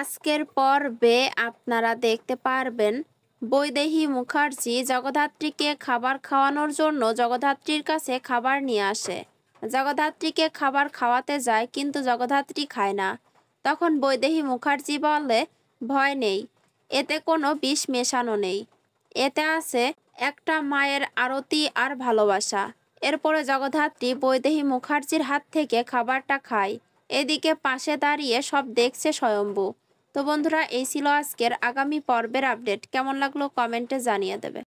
আজকের পর্বে আপনারা দেখতে পারবেন বৈদেহী মুখার্জি জগদ্ধাত্রীকে খাবার খাওয়ানোর জন্য জগদ্ধাত্রীর কাছে খাবার নিয়ে আসে জগদ্ধাত্রীকে খাবার খাওয়াতে যায় কিন্তু জগদ্ধাত্রী খায় না তখন বৈদেহী মুখার্জি বলে ভয় নেই এতে কোনো বিষ মেশানো নেই এতে আছে একটা মায়ের আরতি আর ভালোবাসা এরপরে জগদ্ধাত্রী বৈদেহী মুখার্জির হাত থেকে খাবারটা খায় এদিকে পাশে দাঁড়িয়ে সব দেখছে স্বয়ম্ভু তো বন্ধুরা এই ছিল আজকের আগামী পর্বের আপডেট কেমন লাগলো কমেন্টে জানিয়ে দেবে